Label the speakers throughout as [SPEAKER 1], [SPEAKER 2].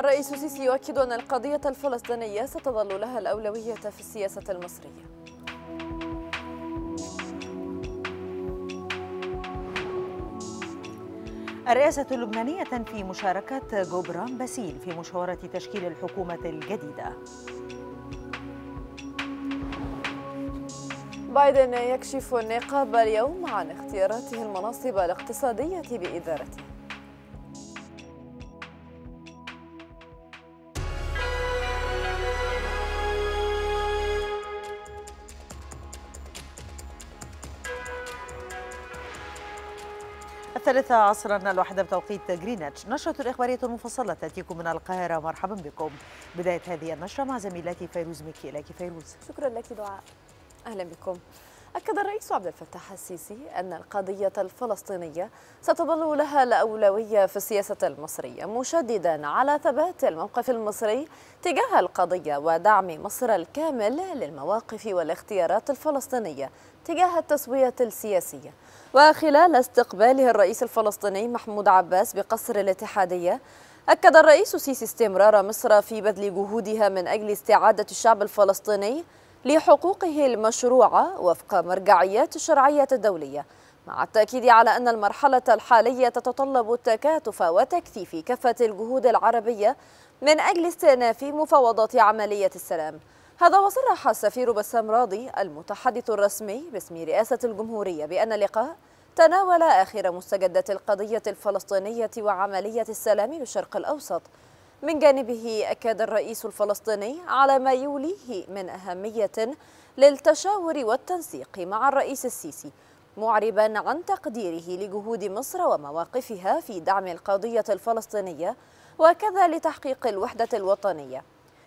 [SPEAKER 1] الرئيس السيسي يؤكد أن القضية الفلسطينية ستظل لها الأولوية في السياسة المصرية
[SPEAKER 2] الرئاسة اللبنانية في مشاركة جبران باسيل في مشاورة تشكيل الحكومة الجديدة
[SPEAKER 1] بايدن يكشف النقاب اليوم عن اختياراته المناصب الاقتصادية بإدارته
[SPEAKER 2] الثالثة عصرا الواحدة بتوقيت جرينتش نشرة الإخبارية المفصلة تأتيكم من القاهرة مرحبا بكم بداية هذه النشرة مع زميلتي فيروز مكي
[SPEAKER 1] لك فيروز شكرا لك دعاء أهلا بكم أكد الرئيس عبد الفتاح السيسي أن القضية الفلسطينية ستظل لها الأولوية في السياسة المصرية مشددا على ثبات الموقف المصري تجاه القضية ودعم مصر الكامل للمواقف والاختيارات الفلسطينية تجاه التسوية السياسية وخلال استقباله الرئيس الفلسطيني محمود عباس بقصر الاتحادية أكد الرئيس السيسي استمرار مصر في بذل جهودها من أجل استعادة الشعب الفلسطيني لحقوقه المشروعة وفق مرجعيات الشرعية الدولية مع التأكيد على أن المرحلة الحالية تتطلب التكاتف وتكثيف كافة الجهود العربية من أجل استئناف مفاوضات عملية السلام هذا وصرح السفير بسام راضي المتحدث الرسمي باسم رئاسة الجمهورية بأن اللقاء تناول آخر مستجدات القضية الفلسطينية وعملية السلام بالشرق الأوسط من جانبه أكد الرئيس الفلسطيني على ما يوليه من أهمية للتشاور والتنسيق مع الرئيس السيسي معربا عن تقديره لجهود مصر ومواقفها في دعم القضية الفلسطينية وكذا لتحقيق الوحدة الوطنية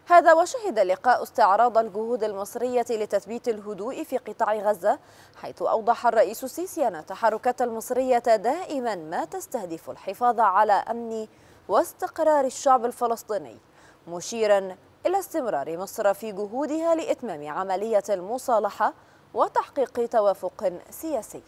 [SPEAKER 1] هذا وشهد اللقاء استعراض الجهود المصرية لتثبيت الهدوء في قطاع غزة حيث أوضح الرئيس السيسي أن التحركات المصرية دائما ما تستهدف الحفاظ على أمن واستقرار الشعب الفلسطيني مشيرا إلى استمرار مصر في جهودها لإتمام عملية المصالحة وتحقيق توافق سياسي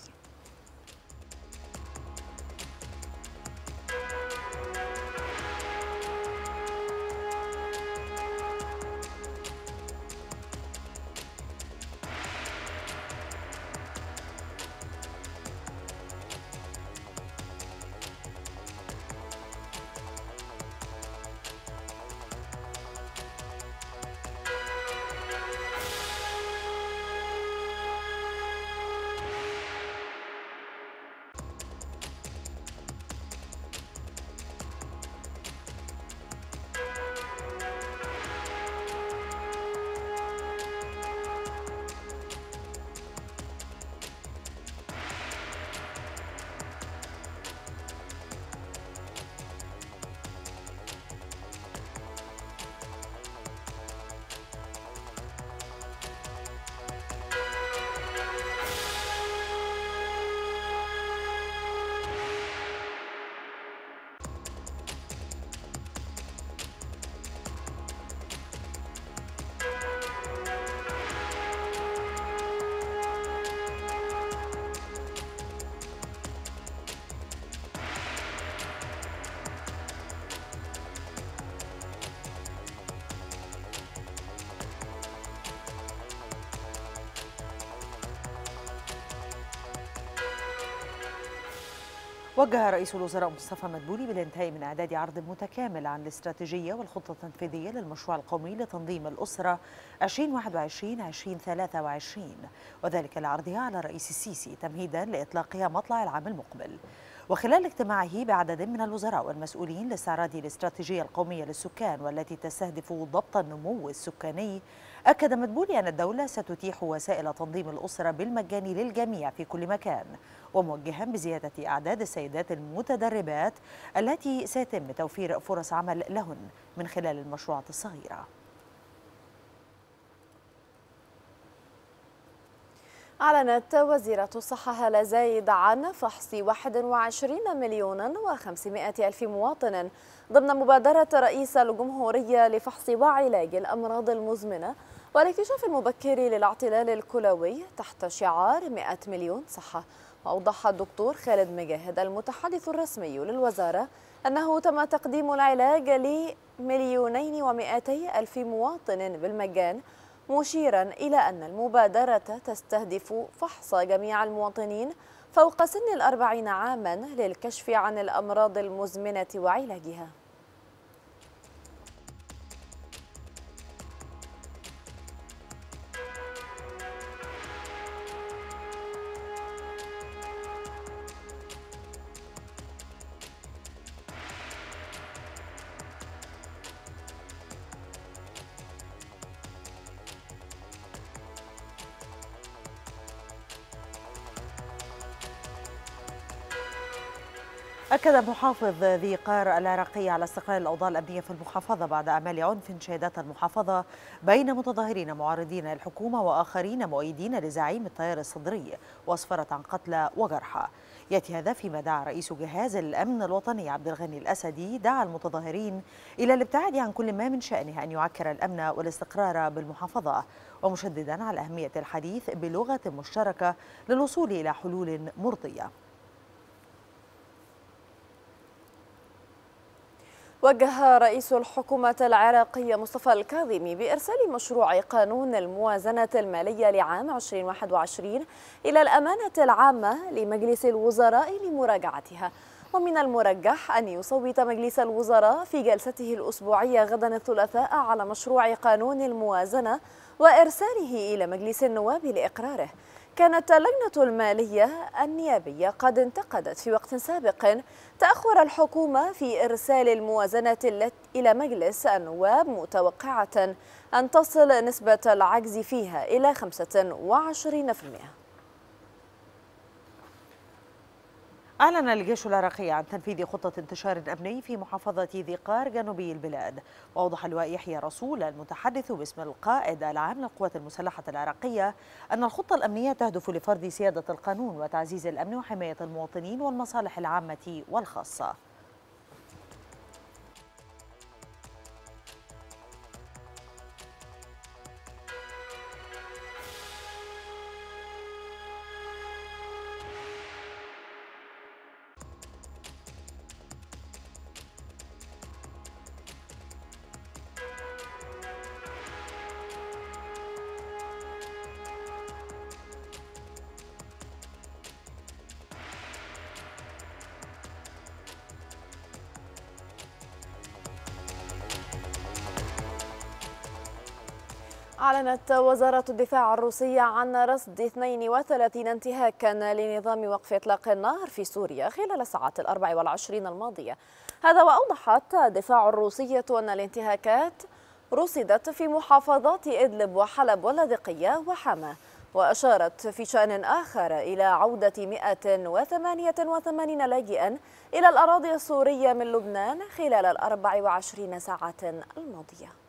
[SPEAKER 2] وجه رئيس الوزراء مصطفى مدبولي بالانتهاء من اعداد عرض متكامل عن الاستراتيجيه والخطه التنفيذيه للمشروع القومي لتنظيم الاسره 2021 2023 وذلك لعرضها على الرئيس السيسي تمهيدا لاطلاقها مطلع العام المقبل وخلال اجتماعه بعدد من الوزراء والمسؤولين لاستعراض الاستراتيجيه القوميه للسكان والتي تستهدف ضبط النمو السكاني اكد مدبولي ان الدوله ستتيح وسائل تنظيم الاسره بالمجان للجميع في كل مكان وموجها بزيادة أعداد السيدات المتدربات التي سيتم توفير فرص عمل لهن من خلال المشروعات الصغيرة
[SPEAKER 1] أعلنت وزيرة الصحة هالة زايد عن فحص 21 مليون و500 ألف مواطن ضمن مبادرة رئيس الجمهورية لفحص وعلاج الأمراض المزمنة والاكتشاف المبكر للاعتلال الكلوي تحت شعار 100 مليون صحة وأوضح الدكتور خالد مجاهد المتحدث الرسمي للوزارة أنه تم تقديم العلاج لمليونين ومئتي ألف مواطن بالمجان مشيرا إلى أن المبادرة تستهدف فحص جميع المواطنين فوق سن الأربعين عاما للكشف عن الأمراض المزمنة وعلاجها
[SPEAKER 2] أكد محافظ ذي قار العراقي على استقرار الأوضاع الأمنية في المحافظة بعد أعمال عنف شهدتها المحافظة بين متظاهرين معارضين للحكومة وآخرين مؤيدين لزعيم التيار الصدري وأسفرت عن قتلى وجرحى يأتي هذا فيما دعا رئيس جهاز الأمن الوطني عبد الغني الأسدي دعا المتظاهرين إلى الابتعاد عن كل ما من شأنه أن يعكر الأمن والاستقرار بالمحافظة ومشددا على أهمية الحديث بلغة مشتركة للوصول إلى حلول
[SPEAKER 1] مرضية وجه رئيس الحكومة العراقية مصطفى الكاظمي بإرسال مشروع قانون الموازنة المالية لعام 2021 إلى الأمانة العامة لمجلس الوزراء لمراجعتها ومن المرجح أن يصوت مجلس الوزراء في جلسته الأسبوعية غدا الثلاثاء على مشروع قانون الموازنة وإرساله إلى مجلس النواب لإقراره كانت اللجنة المالية النيابية قد انتقدت في وقت سابق تأخر الحكومة في إرسال الموازنة إلى مجلس النواب متوقعة أن تصل نسبة العجز فيها إلى 25%
[SPEAKER 2] أعلن الجيش العراقي عن تنفيذ خطة انتشار أمني في محافظة ذي قار جنوبي البلاد وأوضح اللواء يحيى رسول المتحدث باسم القائد العام للقوات المسلحة العراقية أن الخطة الأمنية تهدف لفرض سيادة القانون وتعزيز الأمن وحماية المواطنين والمصالح العامة والخاصة
[SPEAKER 1] أعلنت وزارة الدفاع الروسية عن رصد 32 انتهاكا لنظام وقف إطلاق النار في سوريا خلال الساعات الأربع والعشرين الماضية هذا وأوضحت الدفاع الروسية أن الانتهاكات رصدت في محافظات إدلب وحلب واللاذقية وحما وأشارت في شأن آخر إلى عودة 188 لاجئا إلى الأراضي السورية من لبنان خلال الأربع وعشرين ساعة الماضية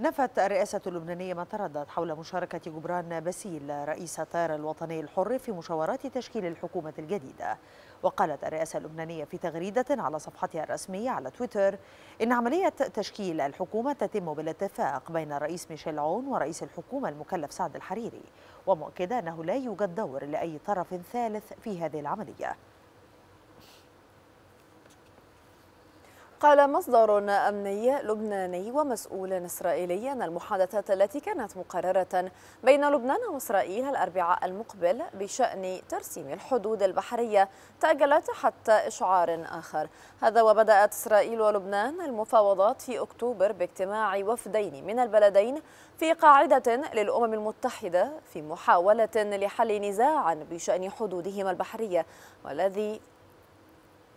[SPEAKER 2] نفت الرئاسة اللبنانية ما تردد حول مشاركة جبران باسيل رئيس التيار الوطني الحر في مشاورات تشكيل الحكومة الجديدة وقالت الرئاسة اللبنانية في تغريدة على صفحتها الرسمية على تويتر إن عملية تشكيل الحكومة تتم بالاتفاق بين الرئيس ميشيل عون ورئيس الحكومة المكلف سعد الحريري ومؤكدة أنه لا يوجد
[SPEAKER 1] دور لأي طرف ثالث في هذه العملية قال مصدر أمني لبناني ومسؤول إسرائيلي أن المحادثات التي كانت مقررة بين لبنان وإسرائيل الأربعاء المقبل بشأن ترسيم الحدود البحرية تأجلت حتى إشعار آخر هذا وبدأت إسرائيل ولبنان المفاوضات في أكتوبر باجتماع وفدين من البلدين في قاعدة للأمم المتحدة في محاولة لحل نزاع بشأن حدودهما البحرية والذي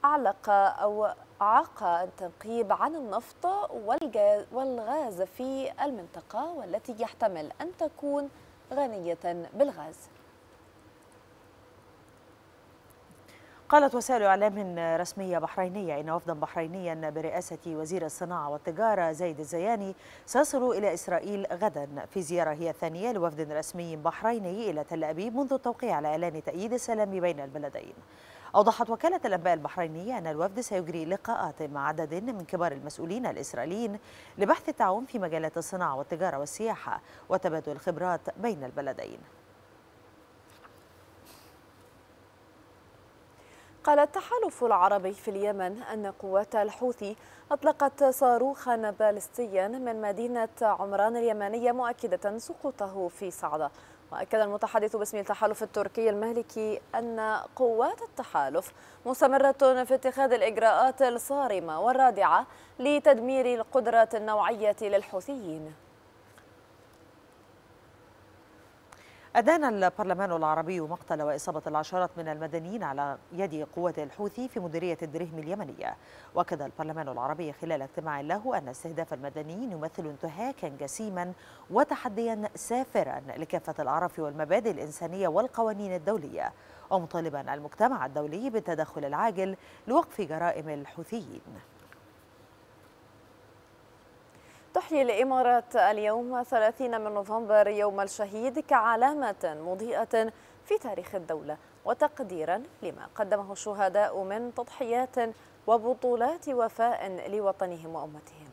[SPEAKER 1] علق أو عاق التنقيب عن النفط والغاز في المنطقة والتي يحتمل أن تكون غنية بالغاز
[SPEAKER 2] قالت وسائل إعلام رسمية بحرينية إن وفدا بحرينيا برئاسة وزير الصناعة والتجارة زيد الزياني سيصل إلى إسرائيل غدا في زيارة هي الثانية لوفد رسمي بحريني إلى تل أبيب منذ التوقيع على إعلان تأييد السلام بين البلدين أوضحت وكالة الأنباء البحرينية أن الوفد سيجري لقاءات مع عدد من كبار المسؤولين الإسرائيليين لبحث التعاون في مجالات الصناعة والتجارة والسياحة وتبادل الخبرات بين البلدين
[SPEAKER 1] قال التحالف العربي في اليمن أن قوات الحوثي أطلقت صاروخا بالستيا من مدينة عمران اليمنية مؤكدة سقوطه في صعدة وأكد المتحدث باسم التحالف التركي المالكي أن قوات التحالف مستمرة في اتخاذ الإجراءات الصارمة والرادعة لتدمير القدرة النوعية للحوثيين
[SPEAKER 2] أدان البرلمان العربي مقتل وإصابة العشرات من المدنيين على يد قوات الحوثي في مديرية الدرهم اليمنية وأكد البرلمان العربي خلال اجتماع له أن استهداف المدنيين يمثل انتهاكا جسيما وتحديا سافرا لكافة الأعراف والمبادئ الإنسانية والقوانين الدولية ومطالبا المجتمع الدولي بالتدخل العاجل لوقف جرائم الحوثيين
[SPEAKER 1] تحيي الإمارات اليوم 30 من نوفمبر يوم الشهيد كعلامة مضيئة في تاريخ الدولة وتقديرا لما قدمه الشهداء من تضحيات وبطولات وفاء لوطنهم وأمتهم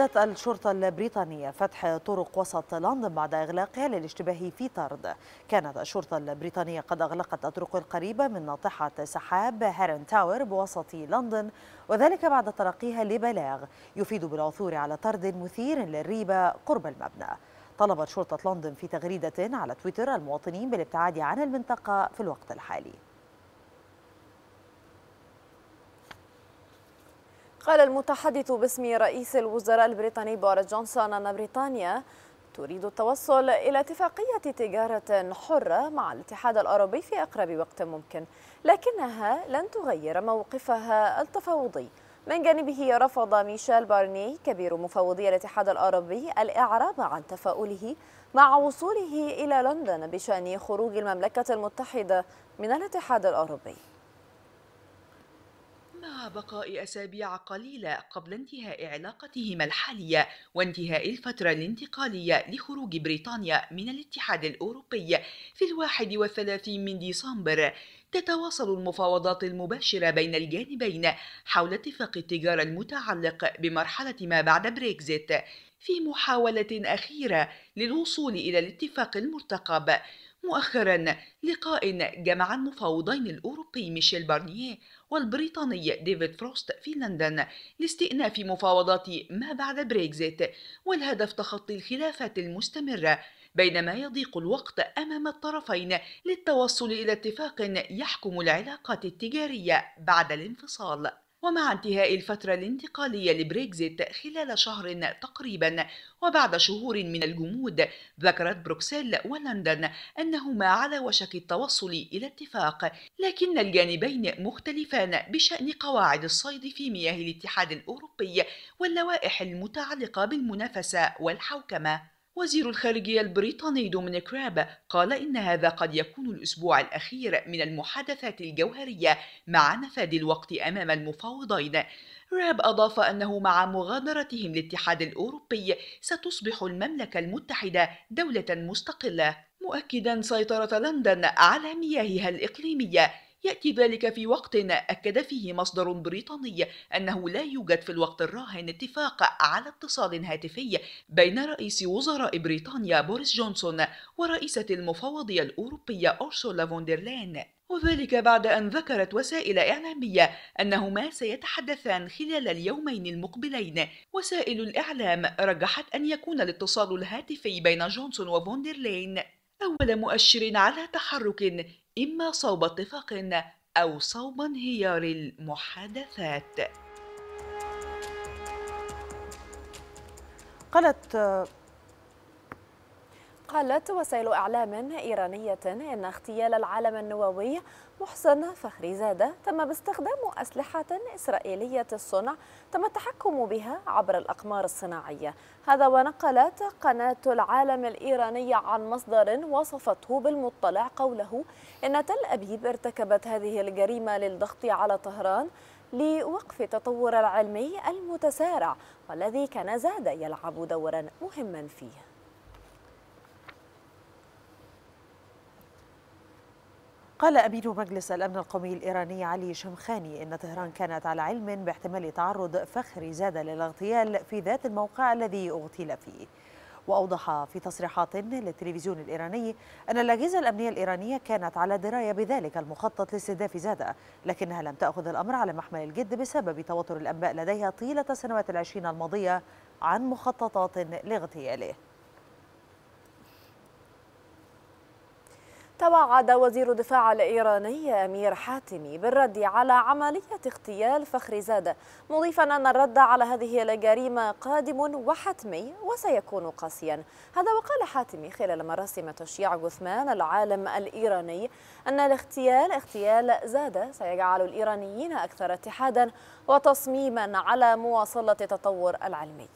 [SPEAKER 2] أعادت الشرطة البريطانية فتح طرق وسط لندن بعد إغلاقها للاشتباه في طرد كانت الشرطة البريطانية قد أغلقت الطرق القريبة من ناطحة سحاب هيرن تاور بوسط لندن وذلك بعد تلقيها لبلاغ يفيد بالعثور على طرد مثير للريبة قرب المبنى طلبت شرطة لندن في تغريدة على تويتر المواطنين بالابتعاد عن المنطقة في الوقت الحالي
[SPEAKER 1] قال المتحدث باسم رئيس الوزراء البريطاني بوريس جونسون أن بريطانيا تريد التوصل إلى اتفاقية تجارة حرة مع الاتحاد الأوروبي في أقرب وقت ممكن لكنها لن تغير موقفها التفاوضي من جانبه رفض ميشيل بارني كبير مفوضي الاتحاد الأوروبي الإعراب عن تفاؤله مع وصوله إلى لندن بشأن خروج المملكة المتحدة من الاتحاد الأوروبي
[SPEAKER 3] بقاء أسابيع قليلة قبل انتهاء علاقتهما الحالية وانتهاء الفترة الانتقالية لخروج بريطانيا من الاتحاد الأوروبي في الواحد والثلاثين من ديسمبر تتواصل المفاوضات المباشرة بين الجانبين حول اتفاق التجارة المتعلق بمرحلة ما بعد بريكزيت في محاولة أخيرة للوصول إلى الاتفاق المرتقب مؤخرا لقاء جمع المفاوضين الأوروبي ميشيل بارنييه والبريطاني ديفيد فروست في لندن لاستئناف مفاوضات ما بعد بريكزيت والهدف تخطي الخلافات المستمرة بينما يضيق الوقت أمام الطرفين للتوصل إلى اتفاق يحكم العلاقات التجارية بعد الانفصال ومع انتهاء الفترة الانتقالية لبريكزيت خلال شهر تقريبا وبعد شهور من الجمود ذكرت بروكسل ولندن أنهما على وشك التوصل إلى اتفاق لكن الجانبين مختلفان بشأن قواعد الصيد في مياه الاتحاد الأوروبي واللوائح المتعلقة بالمنافسة والحوكمة وزير الخارجية البريطاني دومينيك راب قال إن هذا قد يكون الأسبوع الأخير من المحادثات الجوهرية مع نفاد الوقت أمام المفاوضين راب أضاف أنه مع مغادرتهم الاتحاد الأوروبي ستصبح المملكة المتحدة دولة مستقلة مؤكدا سيطرة لندن على مياهها الإقليمية يأتي ذلك في وقت أكد فيه مصدر بريطاني أنه لا يوجد في الوقت الراهن اتفاق على اتصال هاتفي بين رئيس وزراء بريطانيا بوريس جونسون ورئيسة المفوضية الأوروبية أورسولا فوندرلين وذلك بعد أن ذكرت وسائل إعلامية أنهما سيتحدثان خلال اليومين المقبلين وسائل الإعلام رجحت أن يكون الاتصال الهاتفي بين جونسون وفوندرلين أول مؤشر على تحرك إما صوب اتفاق أو صوب انهيار المحادثات
[SPEAKER 2] قالت
[SPEAKER 1] قالت وسائل إعلام إيرانية إن اغتيال العالم النووي محسن فخري زادة تم باستخدام أسلحة إسرائيلية الصنع تم التحكم بها عبر الأقمار الصناعية هذا ونقلت قناة العالم الإيرانية عن مصدر وصفته بالمطلع قوله إن تل أبيب ارتكبت هذه الجريمة للضغط على طهران لوقف التطور العلمي المتسارع والذي كان زاد يلعب دورا مهما فيه
[SPEAKER 2] قال أمين مجلس الأمن القومي الإيراني علي شمخاني إن طهران كانت على علم باحتمال تعرض فخري زاد للاغتيال في ذات الموقع الذي اغتيل فيه وأوضح في تصريحات للتلفزيون الإيراني أن الأجهزة الأمنية الإيرانية كانت على دراية بذلك المخطط لاستهداف زادة لكنها لم تأخذ الأمر على محمل الجد بسبب توتر الأنباء لديها طيلة سنوات العشرين الماضية عن
[SPEAKER 1] مخططات لاغتياله توعد وزير الدفاع الإيراني أمير حاتمي بالرد على عملية اغتيال فخري زادة مضيفا أن الرد على هذه الجريمة قادم وحتمي وسيكون قاسيا هذا وقال حاتمي خلال مراسم تشييع جثمان العالم الإيراني أن الاغتيال اغتيال زادة سيجعل الإيرانيين أكثر اتحادا وتصميما على مواصلة التطور العلمي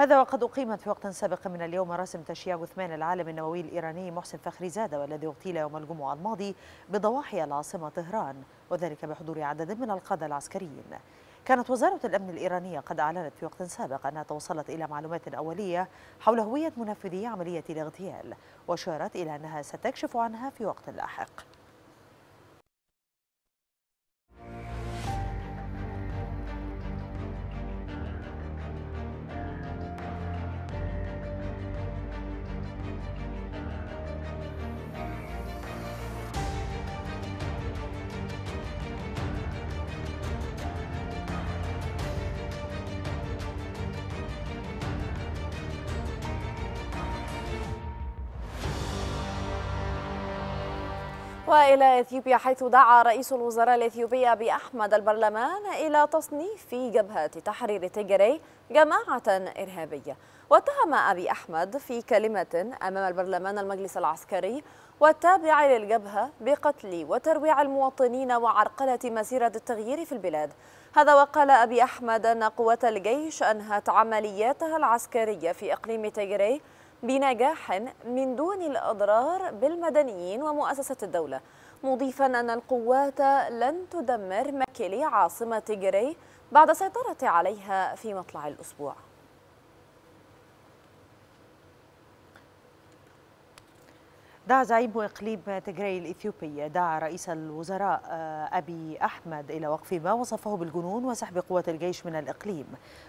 [SPEAKER 1] هذا وقد
[SPEAKER 2] أقيمت في وقت سابق من اليوم مراسم تشييع جثمان العالم النووي الإيراني محسن فخري زادة والذي اغتيل يوم الجمعة الماضي بضواحي العاصمة طهران وذلك بحضور عدد من القادة العسكريين كانت وزارة الأمن الإيرانية قد أعلنت في وقت سابق أنها توصلت إلى معلومات أولية حول هوية منفذي عملية الاغتيال وشارت إلى أنها ستكشف عنها في وقت لاحق
[SPEAKER 1] وإلى إثيوبيا حيث دعا رئيس الوزراء الإثيوبي ابي احمد البرلمان إلى تصنيف جبهة تحرير تيجري جماعة إرهابية واتهم أبي أحمد في كلمة أمام البرلمان المجلس العسكري والتابع للجبهة بقتل وترويع المواطنين وعرقلة مسيرة التغيير في البلاد هذا وقال أبي أحمد أن قوات الجيش أنهت عملياتها العسكرية في إقليم تيجري بنجاح من دون الأضرار بالمدنيين ومؤسسة الدولة مضيفا أن القوات لن تدمر مكيلي عاصمة جري بعد سيطرة عليها في مطلع الأسبوع
[SPEAKER 2] دعا زعيم إقليم تجري الإثيوبي دعا رئيس الوزراء آه، أبي أحمد إلى وقف ما وصفه بالجنون وسحب قوات الجيش من الإقليم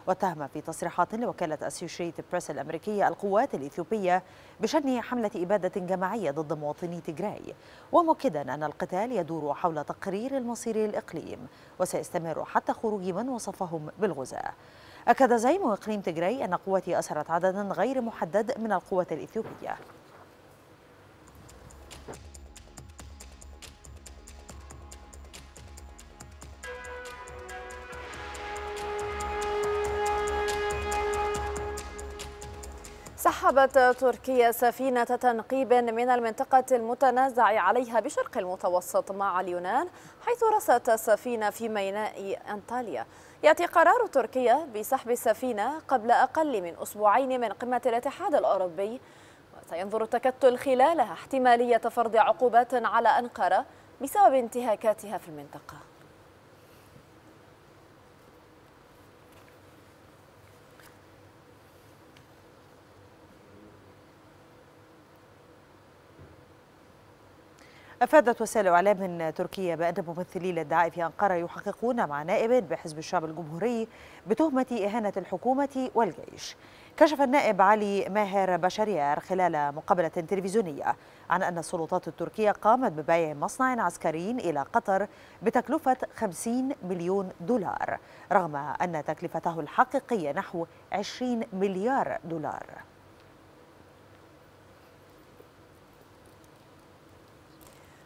[SPEAKER 2] واتهم في تصريحات لوكالة أسوشيتد بريس الأمريكية القوات الإثيوبية بشن حملة إبادة جماعية ضد مواطني تجري ومؤكدا أن القتال يدور حول تقرير المصير للإقليم وسيستمر حتى خروج من وصفهم بالغزاة أكد زعيم إقليم تجري أن قواته أسرت عددا غير محدد من القوات الإثيوبية
[SPEAKER 1] سحبت تركيا سفينة تنقيب من المنطقة المتنازع عليها بشرق المتوسط مع اليونان حيث رست السفينة في ميناء أنطاليا يأتي قرار تركيا بسحب السفينة قبل أقل من أسبوعين من قمة الاتحاد الأوروبي وسينظر التكتل خلالها احتمالية فرض عقوبات على أنقرة بسبب انتهاكاتها في المنطقة
[SPEAKER 2] أفادت وسائل إعلام تركية بأن ممثلي الادعاء في أنقرة يحققون مع نائب بحزب الشعب الجمهوري بتهمة إهانة الحكومة والجيش كشف النائب علي ماهر بشريار خلال مقابلة تلفزيونية عن أن السلطات التركية قامت ببيع مصنع عسكري إلى قطر بتكلفة 50 مليون دولار رغم أن تكلفته الحقيقية نحو 20 مليار دولار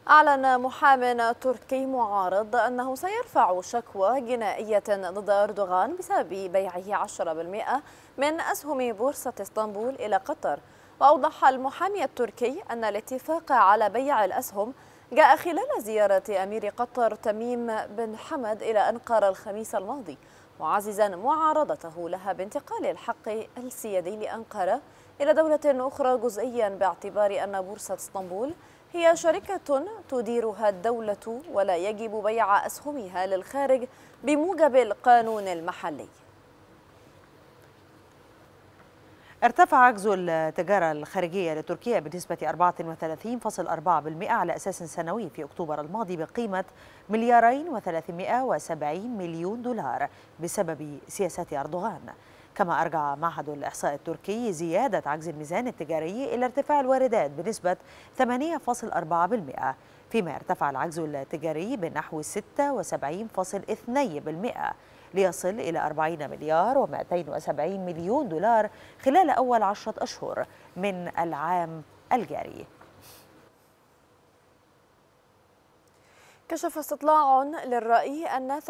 [SPEAKER 1] أعلن محام تركي معارض أنه سيرفع شكوى جنائية ضد أردوغان بسبب بيعه 10% من أسهم بورصة اسطنبول إلى قطر وأوضح المحامي التركي أن الاتفاق على بيع الأسهم جاء خلال زيارة أمير قطر تميم بن حمد إلى أنقرة الخميس الماضي معززا معارضته لها بانتقال الحق السيادي لأنقرة إلى دولة أخرى جزئيا باعتبار أن بورصة اسطنبول هي شركة تديرها الدولة ولا يجب بيع أسهمها للخارج بموجب القانون المحلي
[SPEAKER 2] ارتفع عجز التجارة الخارجية لتركيا بنسبة 34.4% على أساس سنوي في أكتوبر الماضي بقيمة مليارين و370 مليون دولار بسبب سياسات أردوغان كما أرجع معهد الإحصاء التركي زيادة عجز الميزان التجاري إلى ارتفاع الواردات بنسبة 8.4% فيما ارتفع العجز التجاري بنحو 76.2% ليصل إلى 40 مليار و270 مليون دولار خلال أول عشرة أشهر من العام الجاري
[SPEAKER 1] كشف استطلاع للرأي أن 63.5%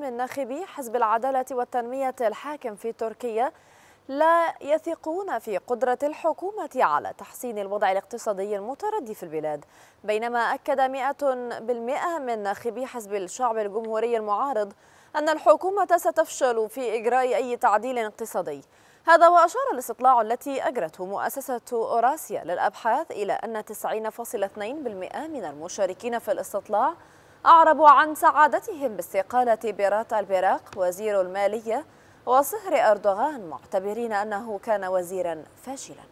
[SPEAKER 1] من ناخبي حزب العدالة والتنمية الحاكم في تركيا لا يثقون في قدرة الحكومة على تحسين الوضع الاقتصادي المتردي في البلاد بينما أكد 100% من ناخبي حزب الشعب الجمهوري المعارض أن الحكومة ستفشل في إجراء أي تعديل اقتصادي هذا وأشار الاستطلاع التي أجرته مؤسسة أوراسيا للأبحاث إلى أن 90.2% من المشاركين في الاستطلاع أعربوا عن سعادتهم باستقالة بيرات البراق وزير المالية وصهر أردوغان معتبرين أنه كان وزيرا فاشلا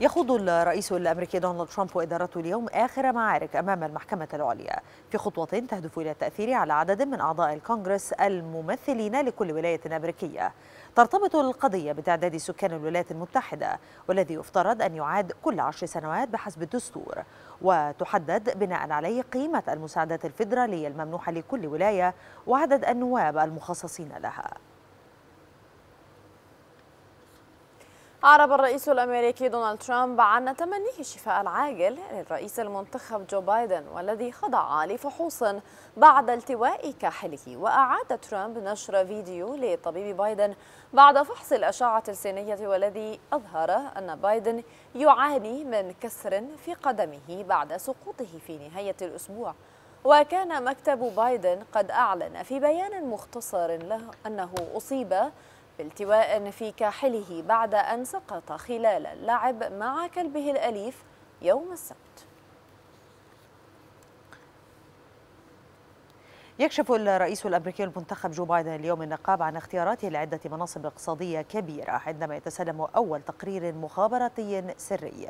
[SPEAKER 2] يخوض الرئيس الامريكي دونالد ترامب وادارته اليوم اخر معارك امام المحكمه العليا في خطوه تهدف الى التاثير على عدد من اعضاء الكونغرس الممثلين لكل ولايه امريكيه. ترتبط القضيه بتعداد سكان الولايات المتحده والذي يفترض ان يعاد كل عشر سنوات بحسب الدستور وتحدد بناء عليه قيمه المساعدات الفدراليه الممنوحه لكل ولايه وعدد النواب المخصصين لها.
[SPEAKER 1] أعرب الرئيس الأمريكي دونالد ترامب عن تمنيه الشفاء العاجل للرئيس المنتخب جو بايدن والذي خضع لفحوص بعد التواء كاحله وأعاد ترامب نشر فيديو لطبيب بايدن بعد فحص الأشعة السينية والذي أظهر أن بايدن يعاني من كسر في قدمه بعد سقوطه في نهاية الأسبوع وكان مكتب بايدن قد أعلن في بيان مختصر له أنه أصيب بالتواء في كاحله بعد أن سقط خلال اللعب مع كلبه الأليف يوم السبت
[SPEAKER 2] يكشف الرئيس الامريكي المنتخب جو بايدن اليوم النقاب عن اختياراته لعده مناصب اقتصاديه كبيره عندما يتسلم اول تقرير مخابراتي سري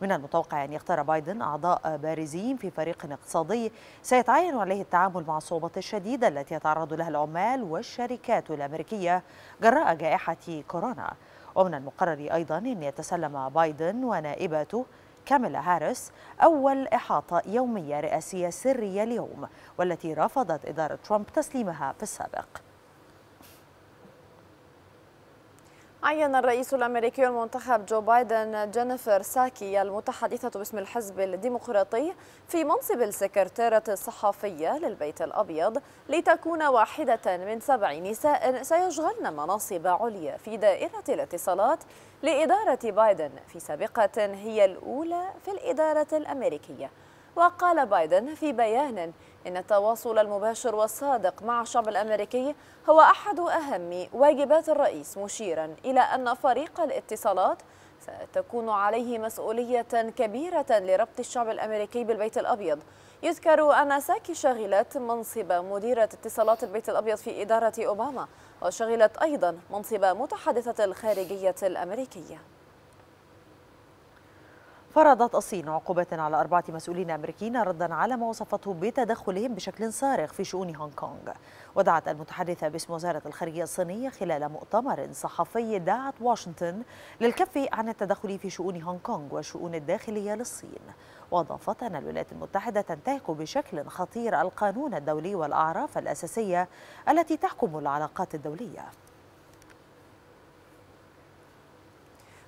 [SPEAKER 2] من المتوقع أن يختار بايدن أعضاء بارزين في فريق اقتصادي سيتعين عليه التعامل مع الصعوبات الشديدة التي يتعرض لها العمال والشركات الأمريكية جراء جائحة كورونا ومن المقرر أيضا أن يتسلم بايدن ونائبته كاميلا هاريس أول إحاطة يومية رئاسية سرية اليوم والتي رفضت إدارة ترامب تسليمها في السابق
[SPEAKER 1] عين الرئيس الامريكي المنتخب جو بايدن جينيفر ساكي المتحدثه باسم الحزب الديمقراطي في منصب السكرتيره الصحفيه للبيت الابيض لتكون واحده من سبع نساء سيشغلن مناصب عليا في دائره الاتصالات لاداره بايدن في سابقه هي الاولى في الاداره الامريكيه وقال بايدن في بيان إن التواصل المباشر والصادق مع الشعب الأمريكي هو أحد أهم واجبات الرئيس مشيرا إلى أن فريق الاتصالات ستكون عليه مسؤولية كبيرة لربط الشعب الأمريكي بالبيت الأبيض يذكر أن ساكي شغلت منصب مديرة اتصالات البيت الأبيض في إدارة أوباما وشغلت أيضا منصب متحدثة الخارجية الأمريكية
[SPEAKER 2] فرضت الصين عقوبات على أربعة مسؤولين أمريكيين ردا على ما وصفته بتدخلهم بشكل صارخ في شؤون هونغ كونغ ودعت المتحدثة باسم وزارة الخارجية الصينية خلال مؤتمر صحفي دعت واشنطن للكف عن التدخل في شؤون هونغ كونغ والشؤون الداخلية للصين وأضافت أن الولايات المتحدة تنتهك بشكل خطير القانون الدولي والأعراف الأساسية التي تحكم العلاقات الدولية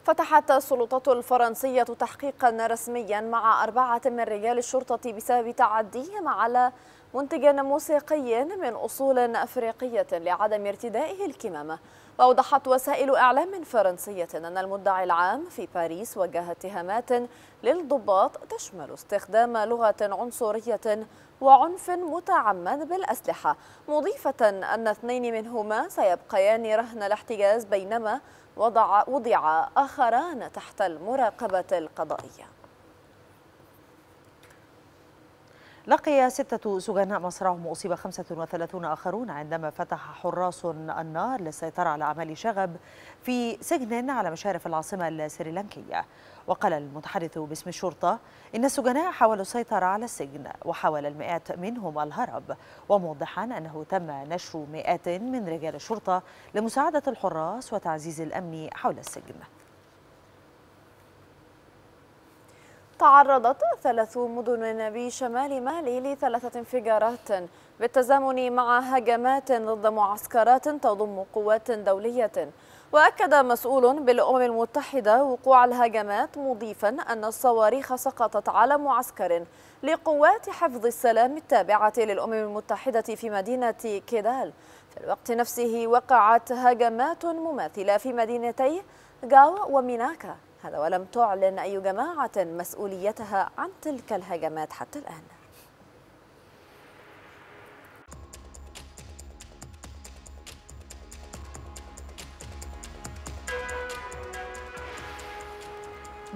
[SPEAKER 1] فتحت السلطات الفرنسية تحقيقا رسميا مع أربعة من رجال الشرطة بسبب تعديهم على منتج موسيقي من أصول أفريقية لعدم ارتدائه الكمامة وأوضحت وسائل إعلام فرنسية أن المدعي العام في باريس وجه اتهامات للضباط تشمل استخدام لغة عنصرية وعنف متعمد بالأسلحة مضيفة أن اثنين منهما سيبقيان رهن الاحتجاز بينما وضع وضع آخران تحت المراقبة القضائية
[SPEAKER 2] لقي ستة سجناء مصرعهم أصيب 35 آخرون عندما فتح حراس النار للسيطرة على أعمال شغب في سجن على مشارف العاصمة السريلانكية وقال المتحدث باسم الشرطة إن السجناء حاولوا السيطرة على السجن وحاول المئات منهم الهرب وموضحا أنه تم نشر مئات من رجال الشرطة لمساعدة الحراس وتعزيز الأمن حول السجن
[SPEAKER 1] تعرضت ثلاث مدن بشمال مالي لثلاثة انفجارات بالتزامن مع هجمات ضد معسكرات تضم قوات دولية وأكد مسؤول بالأمم المتحدة وقوع الهجمات مضيفا أن الصواريخ سقطت على معسكر لقوات حفظ السلام التابعة للأمم المتحدة في مدينة كيدال في الوقت نفسه وقعت هجمات مماثلة في مدينتي غاو وميناكا هذا ولم تعلن أي جماعة مسؤوليتها عن تلك الهجمات حتى الآن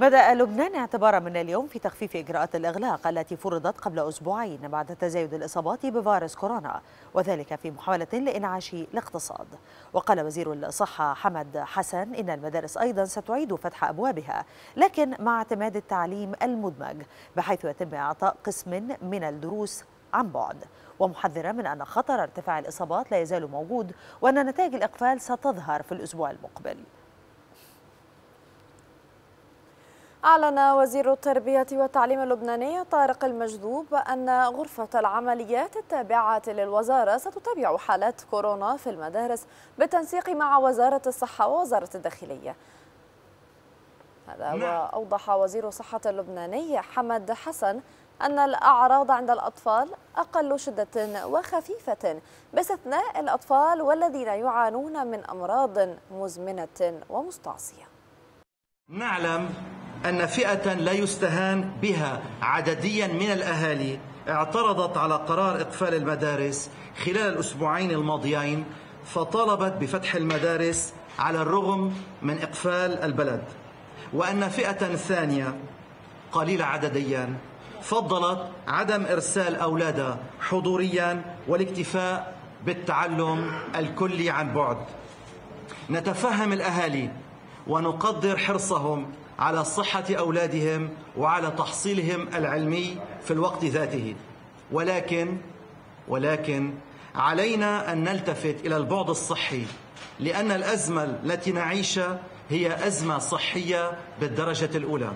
[SPEAKER 2] بدأ لبنان اعتبارا من اليوم في تخفيف إجراءات الإغلاق التي فرضت قبل أسبوعين بعد تزايد الإصابات بفيروس كورونا وذلك في محاولة لإنعاش الاقتصاد وقال وزير الصحة حمد حسن إن المدارس أيضا ستعيد فتح أبوابها لكن مع اعتماد التعليم المدمج بحيث يتم إعطاء قسم من الدروس عن بعد ومحذرة من أن خطر ارتفاع الإصابات لا يزال موجود وأن نتائج الإقفال ستظهر في الأسبوع المقبل
[SPEAKER 1] أعلن وزير التربية والتعليم اللبناني طارق المجذوب أن غرفة العمليات التابعة للوزارة ستتابع حالات كورونا في المدارس بالتنسيق مع وزارة الصحة ووزارة الداخلية هذا نعم. وأوضح وزير الصحة اللبناني حمد حسن أن الأعراض عند الأطفال أقل شدة وخفيفة باستثناء الأطفال والذين يعانون من أمراض مزمنة ومستعصية
[SPEAKER 4] نعلم
[SPEAKER 2] أن فئة لا يستهان بها عدديا من الأهالي اعترضت على قرار إقفال المدارس خلال الأسبوعين الماضيين فطالبت بفتح المدارس على الرغم من إقفال البلد وأن فئة ثانية قليلة عدديا فضلت عدم إرسال أولادها حضوريا والاكتفاء بالتعلم الكلي عن بعد نتفهم الأهالي ونقدر حرصهم على صحة أولادهم وعلى تحصيلهم العلمي في الوقت ذاته ولكن ولكن علينا أن نلتفت إلى البعد الصحي لأن الأزمة التي نعيشها هي أزمة صحية بالدرجة الأولى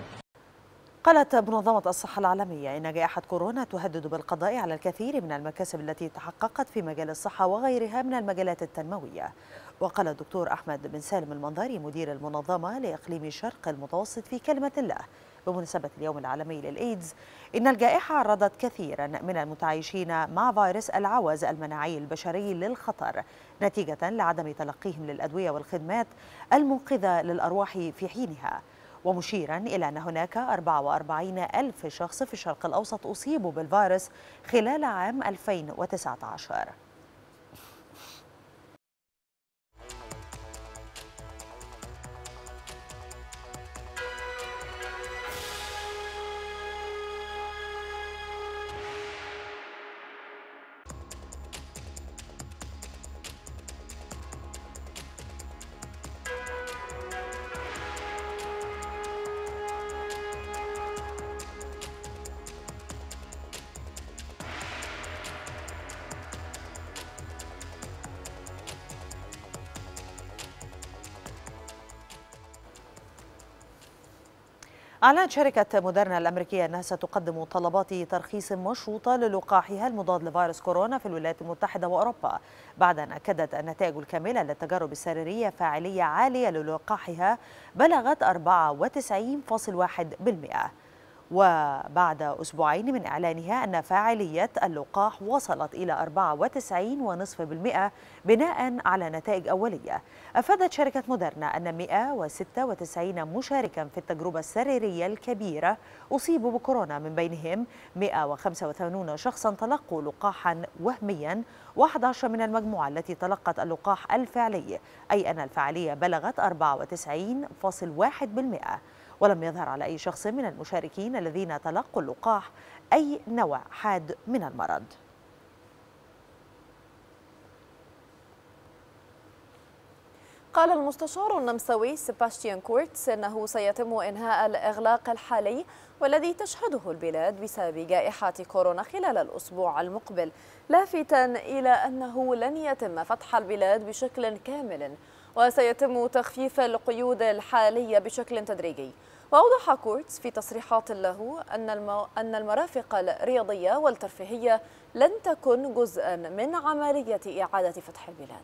[SPEAKER 2] قالت منظمة الصحة العالمية إن جائحة كورونا تهدد بالقضاء على الكثير من المكاسب التي تحققت في مجال الصحة وغيرها من المجالات التنموية وقال الدكتور أحمد بن سالم المنظري مدير المنظمة لإقليم شرق المتوسط في كلمة له بمناسبة اليوم العالمي للإيدز إن الجائحة عرضت كثيرا من المتعايشين مع فيروس العوز المناعي البشري للخطر نتيجة لعدم تلقيهم للأدوية والخدمات المنقذة للأرواح في حينها ومشيرا إلى أن هناك 44 ألف شخص في الشرق الأوسط أصيبوا بالفيروس خلال عام 2019 أعلنت شركة مودرنا الأمريكية أنها ستقدم طلبات ترخيص مشروطة للقاحها المضاد لفيروس كورونا في الولايات المتحدة وأوروبا بعد أن أكدت النتائج الكاملة للتجارب السريرية فاعلية عالية للقاحها بلغت 94.1% وبعد أسبوعين من إعلانها أن فاعلية اللقاح وصلت إلى 94.5% بناء على نتائج أولية أفادت شركة مودرنا أن 196 مشاركا في التجربة السريرية الكبيرة أصيبوا بكورونا من بينهم 185 شخصا تلقوا لقاحا وهميا و11 من المجموعة التي تلقت اللقاح الفعلي أي أن الفعالية بلغت 94.1% ولم يظهر على أي شخص من المشاركين الذين تلقوا اللقاح أي نوع حاد من المرض
[SPEAKER 1] قال المستشار النمساوي سيباستيان كورتس أنه سيتم إنهاء الإغلاق الحالي والذي تشهده البلاد بسبب جائحة كورونا خلال الأسبوع المقبل لافتا إلى أنه لن يتم فتح البلاد بشكل كامل وسيتم تخفيف القيود الحالية بشكل تدريجي وأوضح كورتز في تصريحات له أن أن المرافق الرياضية والترفيهية لن تكن جزءا من عملية إعادة فتح البلاد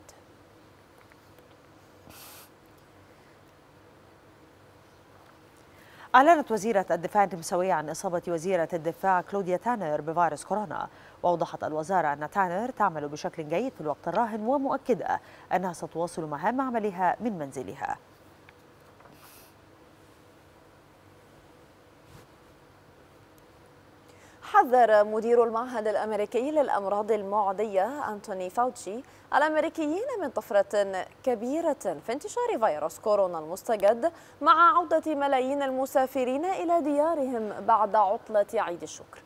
[SPEAKER 1] أعلنت
[SPEAKER 2] وزيرة الدفاع النمساوية عن إصابة وزيرة الدفاع كلوديا تانر بفيروس كورونا وأوضحت الوزارة أن تانر تعمل بشكل جيد في الوقت الراهن ومؤكدة أنها ستواصل مهام عملها من منزلها
[SPEAKER 1] حذر مدير المعهد الأمريكي للأمراض المعدية أنتوني فاوتشي الأمريكيين من طفرة كبيرة في انتشار فيروس كورونا المستجد مع عودة ملايين المسافرين إلى ديارهم بعد عطلة عيد الشكر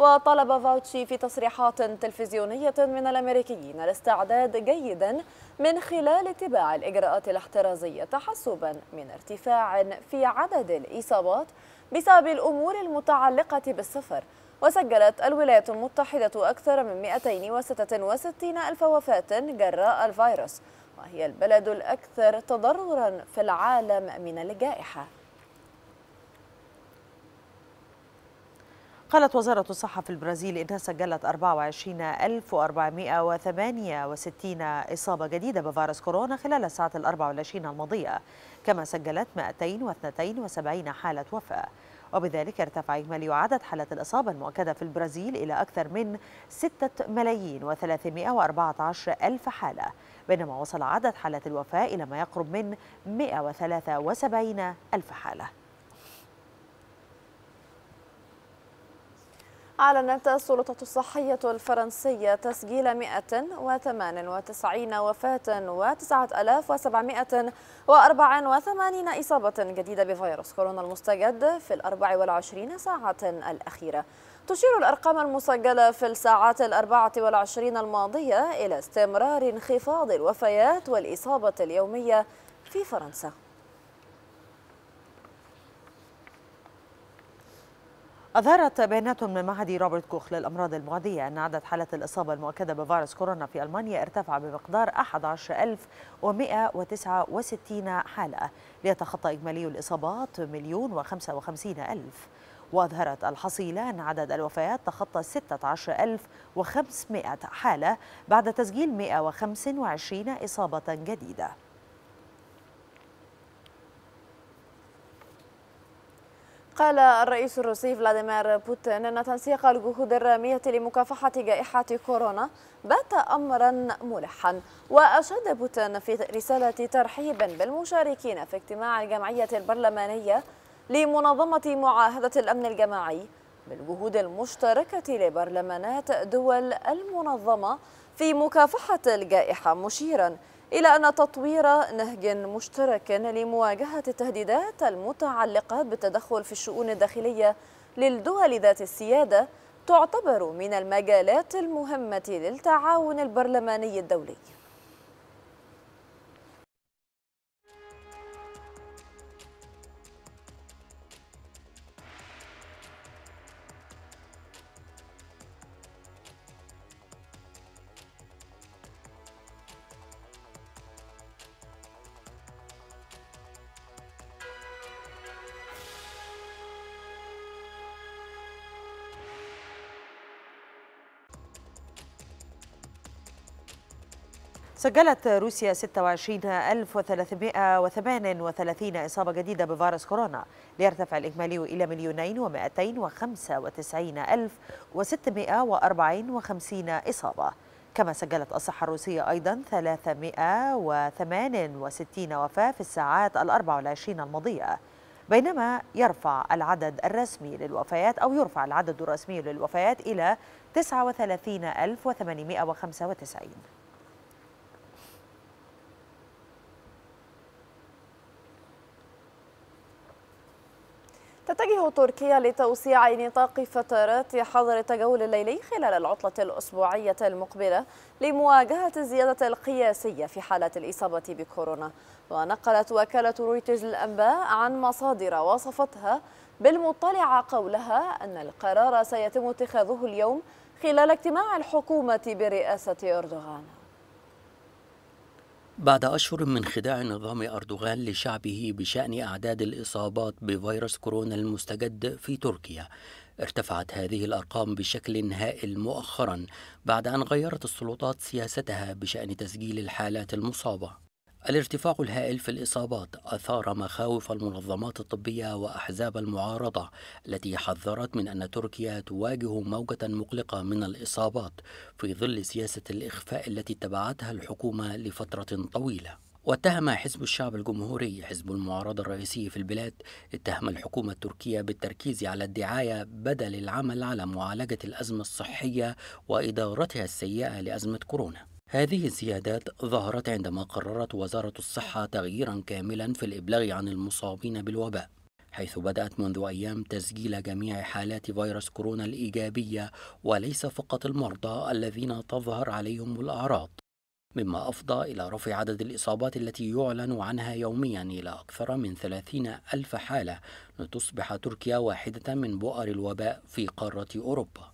[SPEAKER 1] وطلب فاوتشي في تصريحات تلفزيونية من الأمريكيين الاستعداد جيدا من خلال اتباع الإجراءات الاحترازية تحسبا من ارتفاع في عدد الإصابات بسبب الأمور المتعلقة بالسفر وسجلت الولايات المتحدة أكثر من 266 ألف وفاة جراء الفيروس وهي البلد الأكثر تضررا في العالم من الجائحة
[SPEAKER 2] قالت وزارة الصحة في البرازيل إنها سجلت 24468 إصابة جديدة بفيروس كورونا خلال الساعة ال 24 الماضية كما سجلت 272 حالة وفاة وبذلك ارتفع إجمالي عدد حالات الإصابة المؤكدة في البرازيل إلى أكثر من 6 ملايين و314 ألف حالة بينما وصل عدد حالات الوفاة إلى ما يقرب من 173 ألف حالة
[SPEAKER 1] أعلنت السلطة الصحية الفرنسية تسجيل 198 وفاة و9784 إصابة جديدة بفيروس كورونا المستجد في ال 24 ساعة الأخيرة. تشير الأرقام المسجلة في الساعات ال 24 الماضية إلى استمرار انخفاض الوفيات والإصابة اليومية في فرنسا.
[SPEAKER 2] أظهرت بيانات من معهد روبرت كوخ للأمراض المعدية أن عدد حالات الإصابة المؤكدة بفيروس كورونا في ألمانيا ارتفع بمقدار 11169 حالة ليتخطى إجمالي الإصابات مليون وخمسة وخمسين ألف وأظهرت الحصيلة أن عدد الوفيات تخطى 16500 حالة بعد تسجيل 125 إصابة جديدة
[SPEAKER 1] قال الرئيس الروسي فلاديمير بوتين أن تنسيق الجهود الرامية لمكافحة جائحة كورونا بات أمرا ملحا وأشاد بوتين في رسالة ترحيب بالمشاركين في اجتماع الجمعية البرلمانية لمنظمة معاهدة الأمن الجماعي بالجهود المشتركة لبرلمانات دول المنظمة في مكافحة الجائحة مشيرا إلى أن تطوير نهج مشترك لمواجهة التهديدات المتعلقة بالتدخل في الشؤون الداخلية للدول ذات السيادة تعتبر من المجالات المهمة للتعاون البرلماني الدولي
[SPEAKER 2] سجلت روسيا 26338 إصابة جديدة بفيروس كورونا ليرتفع الإجمالي إلى مليونين ومائتين وخمسة وتسعين ألف وستمائة وأربعين وخمسين إصابة كما سجلت الصحة الروسية أيضا 368 وفاة في الساعات الأربع والعشرين الماضية بينما يرفع العدد الرسمي للوفيات أو يرفع العدد الرسمي للوفيات إلى 39895
[SPEAKER 1] تتجه تركيا لتوسيع نطاق فترات حظر التجول الليلي خلال العطلة الأسبوعية المقبلة لمواجهة الزيادة القياسية في حالات الإصابة بكورونا ونقلت وكالة رويترز الأنباء عن مصادر وصفتها بالمطلعة قولها أن القرار سيتم اتخاذه اليوم خلال اجتماع الحكومة برئاسة أردوغان
[SPEAKER 4] بعد أشهر من خداع نظام أردوغان لشعبه بشأن أعداد الإصابات بفيروس كورونا المستجد في تركيا ارتفعت هذه الأرقام بشكل هائل مؤخرا بعد أن غيرت السلطات سياستها بشأن تسجيل الحالات المصابة الارتفاع الهائل في الإصابات أثار مخاوف المنظمات الطبية وأحزاب المعارضة التي حذرت من أن تركيا تواجه موجة مقلقة من الإصابات في ظل سياسة الإخفاء التي اتبعتها الحكومة لفترة طويلة. واتهم حزب الشعب الجمهوري حزب المعارضة الرئيسي في البلاد اتهم الحكومة التركية بالتركيز على الدعاية بدل العمل على معالجة الأزمة الصحية وإدارتها السيئة لأزمة كورونا هذه الزيادات ظهرت عندما قررت وزارة الصحة تغييرا كاملا في الإبلاغ عن المصابين بالوباء حيث بدأت منذ أيام تسجيل جميع حالات فيروس كورونا الإيجابية وليس فقط المرضى الذين تظهر عليهم الأعراض مما أفضى إلى رفع عدد الإصابات التي يعلن عنها يوميا إلى أكثر من 30 ألف حالة لتصبح تركيا واحدة من بؤر الوباء في قارة أوروبا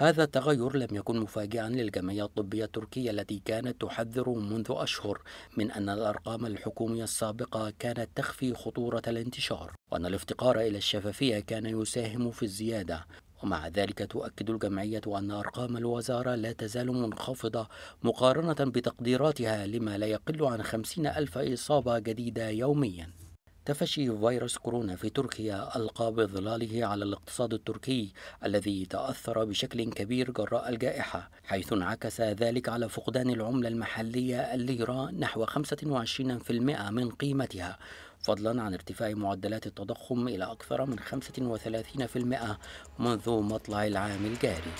[SPEAKER 4] هذا التغير لم يكن مفاجئا للجمعية الطبية التركية التي كانت تحذر منذ أشهر من أن الأرقام الحكومية السابقة كانت تخفي خطورة الانتشار وأن الافتقار إلى الشفافية كان يساهم في الزيادة ومع ذلك تؤكد الجمعية أن أرقام الوزارة لا تزال منخفضة مقارنة بتقديراتها لما لا يقل عن خمسين ألف إصابة جديدة يومياً تفشي فيروس كورونا في تركيا ألقى بظلاله على الاقتصاد التركي الذي تأثر بشكل كبير جراء الجائحة حيث انعكس ذلك على فقدان العملة المحلية الليرة نحو 25% من قيمتها فضلا عن ارتفاع معدلات التضخم إلى أكثر من 35% منذ مطلع العام الجاري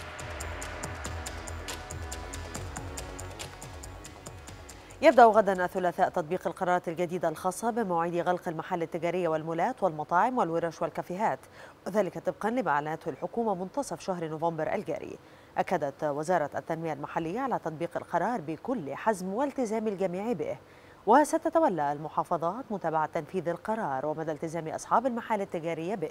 [SPEAKER 2] يبدأ غدا الثلاثاء تطبيق القرارات الجديدة الخاصة بمواعيد غلق المحال التجارية والمولات والمطاعم والورش والكافيهات وذلك طبقا لما أعلنته الحكومة منتصف شهر نوفمبر الجاري أكدت وزارة التنمية المحلية على تطبيق القرار بكل حزم والتزام الجميع به وستتولى المحافظات متابعة تنفيذ القرار ومدى التزام أصحاب المحال التجارية به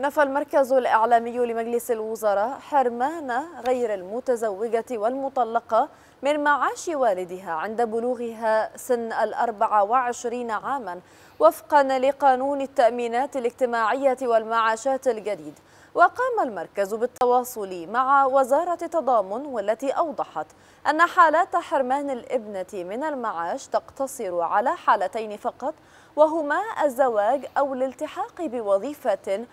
[SPEAKER 1] نفى المركز الإعلامي لمجلس الوزراء حرمان غير المتزوجة والمطلقة من معاش والدها عند بلوغها سن الأربع وعشرين عاما وفقا لقانون التأمينات الاجتماعية والمعاشات الجديد وقام المركز بالتواصل مع وزارة التضامن والتي أوضحت أن حالات حرمان الابنة من المعاش تقتصر على حالتين فقط وهما الزواج أو الالتحاق بوظيفة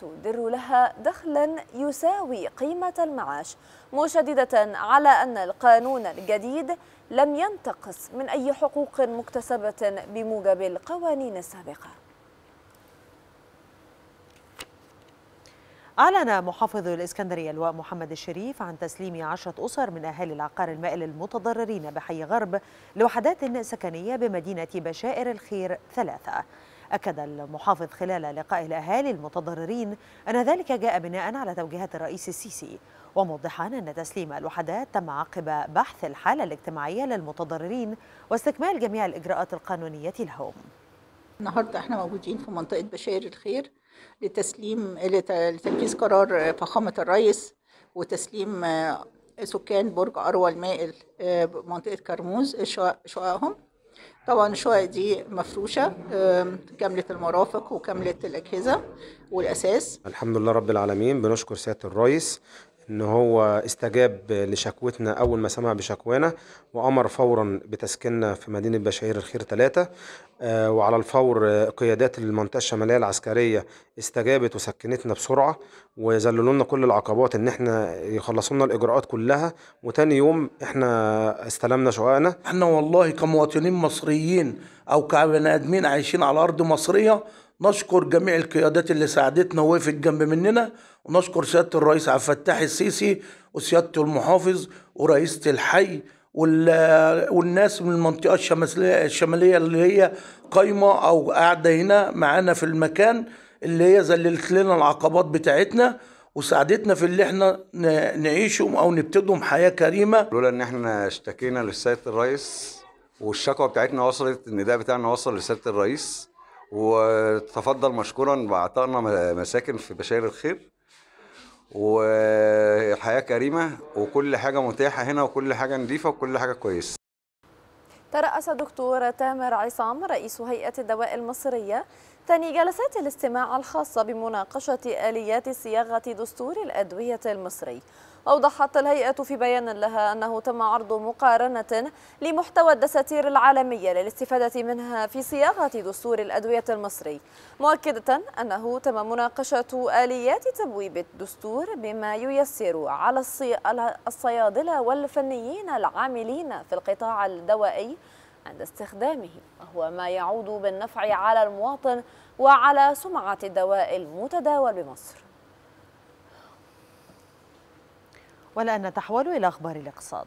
[SPEAKER 1] تدر لها دخلا يساوي قيمة المعاش مشددة على أن القانون الجديد لم ينتقص من أي حقوق مكتسبة بموجب القوانين السابقة
[SPEAKER 2] أعلن محافظ الإسكندرية اللواء محمد الشريف عن تسليم عشرة أسر من أهالي العقار المائل المتضررين بحي غرب لوحدات سكنية بمدينة بشائر الخير ثلاثة أكد المحافظ خلال لقاء الأهالي المتضررين أن ذلك جاء بناء على توجيهات الرئيس السيسي وموضحا أن تسليم الوحدات تم عقب بحث الحالة الاجتماعية للمتضررين واستكمال جميع الإجراءات القانونية لهم النهارده احنا موجودين في منطقه بشائر الخير لتسليم لتنفيذ
[SPEAKER 3] قرار فخامه الرئيس وتسليم سكان برج اروى المائل آه، منطقه كرموز شققهم طبعا الشقق دي مفروشة كاملة المرافق وكاملة الأجهزة والأساس
[SPEAKER 1] الحمد لله رب العالمين
[SPEAKER 2] بنشكر سيادة الرئيس ان هو استجاب لشكوتنا اول ما سمع بشكوانا وامر فورا بتسكننا في مدينه بشاير الخير ثلاثه آه، وعلى الفور قيادات المنطقه الشماليه العسكريه استجابت وسكنتنا بسرعه وذللوا
[SPEAKER 4] لنا كل العقبات ان احنا يخلصوا لنا الاجراءات كلها وتاني يوم احنا استلمنا شققنا احنا والله كمواطنين مصريين او كبني ادمين عايشين على ارض مصريه نشكر جميع القيادات اللي ساعدتنا ووقفت جنب مننا ونشكر سيادة الرئيس عبد الفتاح السيسي وسياده المحافظ ورئيسة الحي والناس من المنطقة الشمالية اللي هي قايمة أو قاعدة هنا معانا في المكان اللي هي ذللت لنا العقبات بتاعتنا وساعدتنا في اللي احنا نعيشهم او نبتدهم حياه كريمه لولا ان احنا اشتكينا لسياده الرئيس والشكوى بتاعتنا وصلت النداء بتاعنا وصل لسياده الرئيس وتفضل مشكورا باعطائنا مساكن في بشاير الخير وحياه كريمه وكل حاجه متاحه هنا وكل حاجه نظيفه وكل حاجه كويسه
[SPEAKER 1] ترأس دكتور تامر عصام رئيس هيئة الدواء المصرية ثاني جلسات الاستماع الخاصة بمناقشة آليات صياغة دستور الأدوية المصري أوضحت الهيئة في بيان لها أنه تم عرض مقارنة لمحتوى الدساتير العالمية للاستفادة منها في صياغة دستور الأدوية المصري مؤكدة أنه تم مناقشة آليات تبويب الدستور بما ييسر على الصيادلة والفنيين العاملين في القطاع الدوائي عند استخدامه وهو ما يعود بالنفع على المواطن وعلى سمعة الدواء المتداول بمصر
[SPEAKER 2] والآن نتحول إلى أخبار الاقتصاد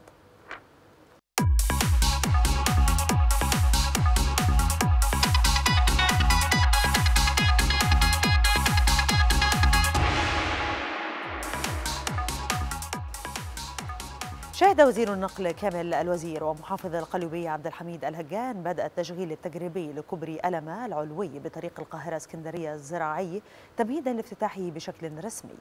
[SPEAKER 2] أكد وزير النقل كامل الوزير ومحافظ القليوبية عبد الحميد الهجان بدأ التشغيل التجريبي لكوبري ألمة العلوي بطريق القاهرة اسكندرية الزراعي تمهيدا لافتتاحه بشكل رسمي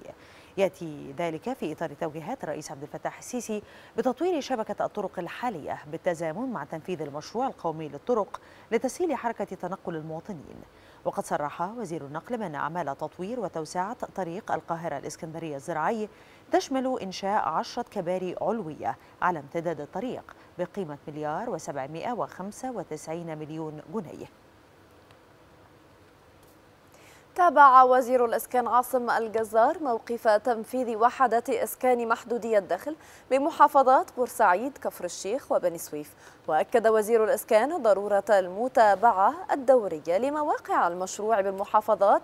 [SPEAKER 2] يأتي ذلك في إطار توجيهات الرئيس عبد الفتاح السيسي بتطوير شبكة الطرق الحالية بالتزامن مع تنفيذ المشروع القومي للطرق لتسهيل حركة تنقل المواطنين وقد صرح وزير النقل بأن أعمال تطوير وتوسعة طريق القاهرة الإسكندرية الزراعي تشمل إنشاء عشرة كباري علوية على امتداد الطريق بقيمة مليار و795 مليون جنيه
[SPEAKER 1] تابع وزير الإسكان عاصم الجزار موقف تنفيذ وحدة إسكان محدودية الدخل بمحافظات بورسعيد كفر الشيخ وبني سويف وأكد وزير الإسكان ضرورة المتابعة الدورية لمواقع المشروع بالمحافظات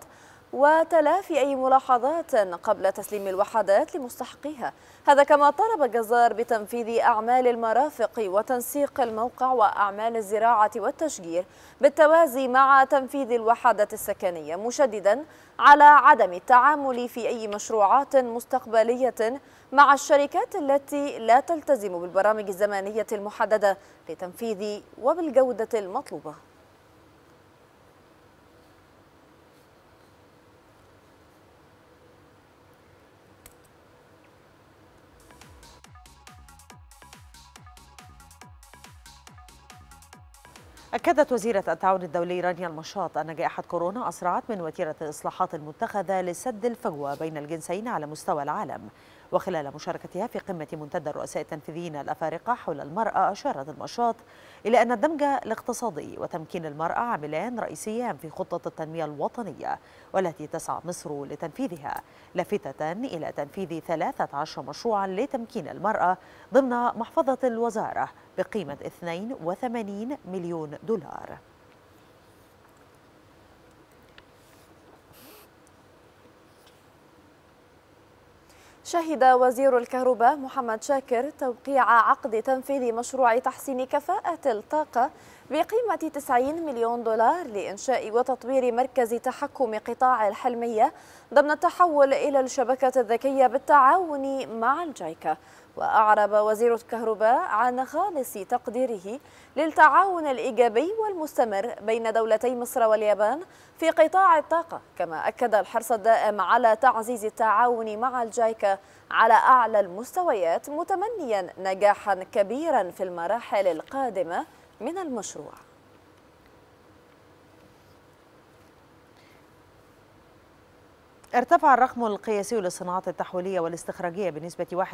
[SPEAKER 1] وتلافي أي ملاحظات قبل تسليم الوحدات لمستحقيها هذا كما طالب جزار بتنفيذ أعمال المرافق وتنسيق الموقع وأعمال الزراعة والتشجير بالتوازي مع تنفيذ الوحدات السكنية مشددا على عدم التعامل في أي مشروعات مستقبلية مع الشركات التي لا تلتزم بالبرامج الزمنية المحددة لتنفيذ وبالجودة المطلوبة
[SPEAKER 2] أكدت وزيرة التعاون الدولي رانيا المشاط أن جائحة كورونا أسرعت من وتيرة الإصلاحات المتخذة لسد الفجوة بين الجنسين على مستوى العالم وخلال مشاركتها في قمة منتدى الرؤساء التنفيذيين الأفارقة حول المرأة أشارت المشاط إلا أن الدمج الاقتصادي وتمكين المرأة عاملان رئيسيان في خطة التنمية الوطنية والتي تسعى مصر لتنفيذها لافتة إلى تنفيذ 13 مشروعا لتمكين المرأة ضمن محفظة الوزارة بقيمة 82 مليون دولار
[SPEAKER 1] شهد وزير الكهرباء محمد شاكر توقيع عقد تنفيذ مشروع تحسين كفاءة الطاقة بقيمة 90 مليون دولار لإنشاء وتطوير مركز تحكم قطاع الحلمية ضمن التحول إلى الشبكة الذكية بالتعاون مع الجايكا وأعرب وزير الكهرباء عن خالص تقديره للتعاون الإيجابي والمستمر بين دولتي مصر واليابان في قطاع الطاقة كما أكد الحرص الدائم على تعزيز التعاون مع الجايكا على أعلى المستويات متمنيا نجاحا كبيرا في المراحل القادمة من المشروع
[SPEAKER 2] ارتفع الرقم القياسي للصناعات التحويلية والاستخراجية بنسبة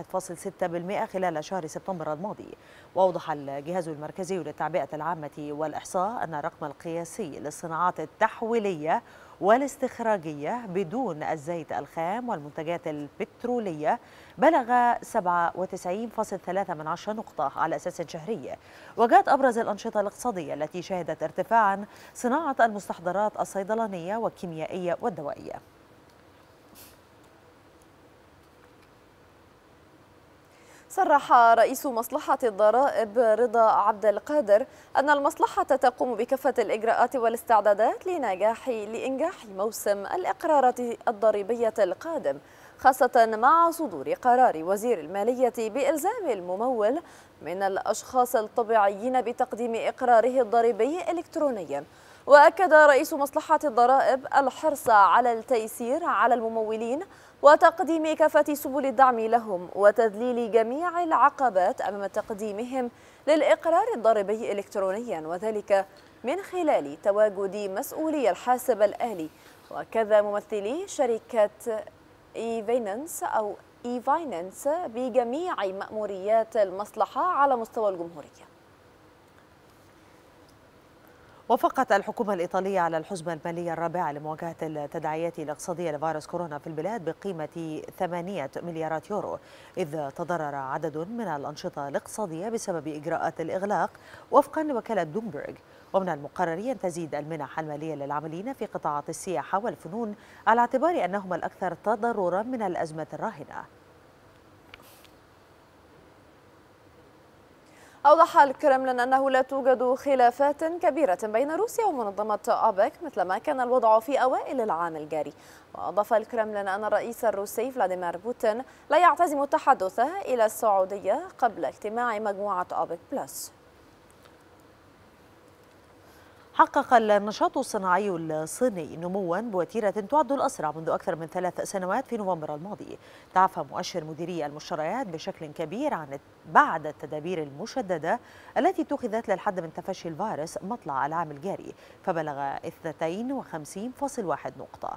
[SPEAKER 2] 1.6% خلال شهر سبتمبر الماضي وأوضح الجهاز المركزي للتعبئة العامة والإحصاء أن الرقم القياسي للصناعات التحويلية والاستخراجية بدون الزيت الخام والمنتجات البترولية بلغ 97.3 نقطة على أساس شهري وجاءت أبرز الأنشطة الاقتصادية التي شهدت ارتفاعا صناعة المستحضرات الصيدلانية والكيميائية والدوائية
[SPEAKER 1] صرح رئيس مصلحة الضرائب رضا عبد القادر أن المصلحة تقوم بكافة الإجراءات والاستعدادات لنجاح لإنجاح موسم الإقرارات الضريبية القادم خاصة مع صدور قرار وزير المالية بإلزام الممول من الأشخاص الطبيعيين بتقديم إقراره الضريبي إلكترونياً وأكد رئيس مصلحة الضرائب الحرص على التيسير على الممولين وتقديم كافة سبل الدعم لهم وتذليل جميع العقبات أمام تقديمهم للإقرار الضريبي إلكترونيا وذلك من خلال تواجد مسؤولي الحاسب الآلي وكذا ممثلي شركة إيفيننس أو إيفايننس بجميع مأموريات المصلحة على مستوى الجمهورية
[SPEAKER 2] وافقت الحكومة الإيطالية على الحزمة المالية الرابعة لمواجهة التداعيات الاقتصادية لفيروس كورونا في البلاد بقيمة 8 مليارات يورو إذ تضرر عدد من الأنشطة الاقتصادية بسبب إجراءات الإغلاق وفقا لوكالة دومبرغ ومن المقرر أن تزيد المنح المالية للعاملين في قطاعات السياحة والفنون على اعتبار أنهما الأكثر تضررا من الأزمة الراهنة
[SPEAKER 1] أوضح الكرملين أنه لا توجد خلافات كبيرة بين روسيا ومنظمة أوبك مثلما كان الوضع في أوائل العام الجاري وأضاف الكرملين أن الرئيس الروسي فلاديمير بوتين لا يعتزم التحدث إلى السعودية قبل اجتماع مجموعة أوبك بلس
[SPEAKER 2] حقق النشاط الصناعي الصيني نموا بوتيرة تعد الأسرع منذ أكثر من ثلاث سنوات في نوفمبر الماضي تعافى مؤشر مديري المشتريات بشكل كبير عن بعد التدابير المشددة التي اتخذت للحد من تفشي الفيروس مطلع العام الجاري فبلغ 52.1 نقطة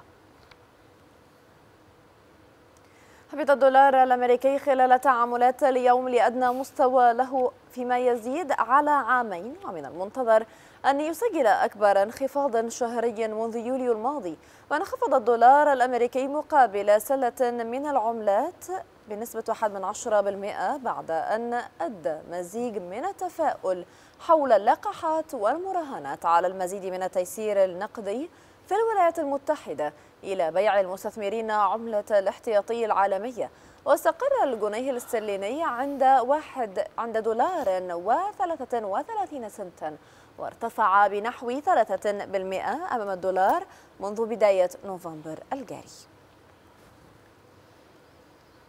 [SPEAKER 1] هبط الدولار الأمريكي خلال تعاملات اليوم لأدنى مستوى له فيما يزيد على عامين ومن المنتظر أن يسجل أكبر انخفاض شهري منذ يوليو الماضي وانخفض الدولار الأمريكي مقابل سلة من العملات بنسبة 1 بعد أن أدى مزيج من التفاؤل حول اللقاحات والمراهنات على المزيد من التيسير النقدي في الولايات المتحدة إلى بيع المستثمرين عملة الاحتياطي العالمية واستقر الجنيه الاسترليني عند واحد عند دولار وثلاثة وثلاثين سنتا وارتفع بنحو 3% أمام الدولار منذ بداية نوفمبر الجاري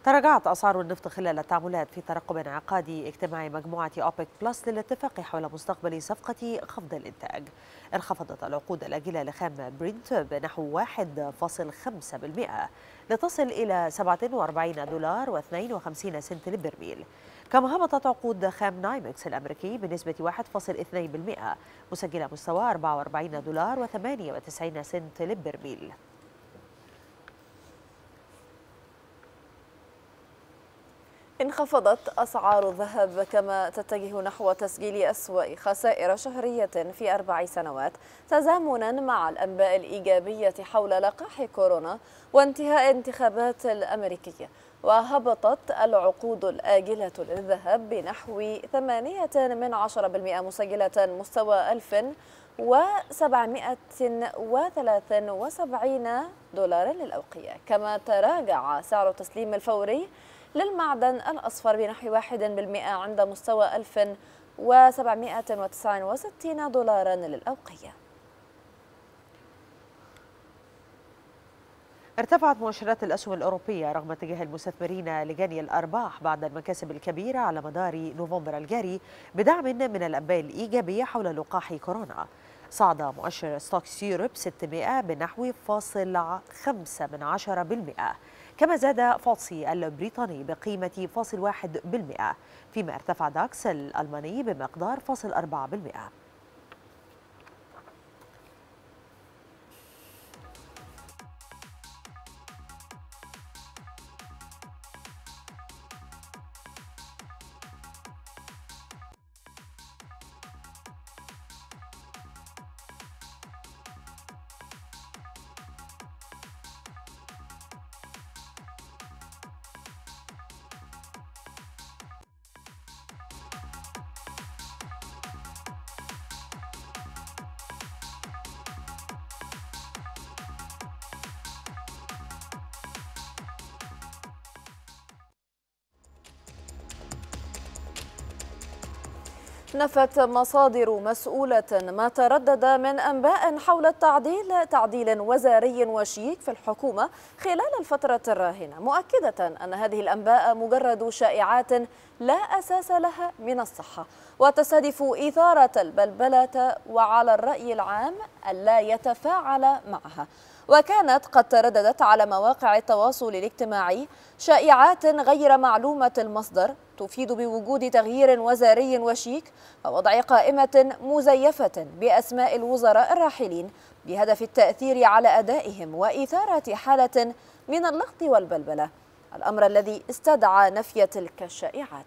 [SPEAKER 2] تراجعت أسعار النفط خلال التعاملات في ترقب انعقاد اجتماع مجموعة أوبك بلس للاتفاق حول مستقبل صفقة خفض الإنتاج انخفضت العقود الأجلة لخام برنت بنحو 1.5% لتصل إلى 47 دولار و52 سنت للبرميل كما هبطت عقود خام نايمكس الأمريكي بنسبة 1.2% مسجلة مستوى 44 دولار و98 سنت للبرميل
[SPEAKER 1] انخفضت أسعار الذهب كما تتجه نحو تسجيل أسوأ خسائر شهرية في أربع سنوات تزامنا مع الأنباء الإيجابية حول لقاح كورونا وانتهاء انتخابات الأمريكية وهبطت العقود الآجلة للذهب بنحو 8 من بالمئة مسجلة مستوى 1773 دولارا للأوقية كما تراجع سعر التسليم الفوري للمعدن الأصفر بنحو 1% عند مستوى 1769 دولارا للأوقية
[SPEAKER 2] ارتفعت مؤشرات الأسهم الأوروبية رغم اتجاه المستثمرين لجني الأرباح بعد المكاسب الكبيرة على مدار نوفمبر الجاري بدعم من الأنباء الإيجابية حول لقاح كورونا صعد مؤشر ستوكس يوروب 600 بنحو فاصل خمسة من عشرة بالمئة كما زاد فوتسي البريطاني بقيمة فاصل واحد بالمئة فيما ارتفع داكس الألماني بمقدار فاصل أربعة بالمئة
[SPEAKER 1] نفت مصادر مسؤولة ما تردد من أنباء حول التعديل تعديل وزاري وشيك في الحكومة خلال الفترة الراهنة مؤكدة أن هذه الأنباء مجرد شائعات لا أساس لها من الصحة وتستهدف إثارة البلبلة وعلى الرأي العام ألا يتفاعل معها وكانت قد ترددت على مواقع التواصل الاجتماعي شائعات غير معلومة المصدر تفيد بوجود تغيير وزاري وشيك ووضع قائمة مزيفة بأسماء الوزراء الراحلين بهدف التأثير على أدائهم وإثارة حالة من اللغط والبلبلة الأمر الذي استدعى نفي تلك الشائعات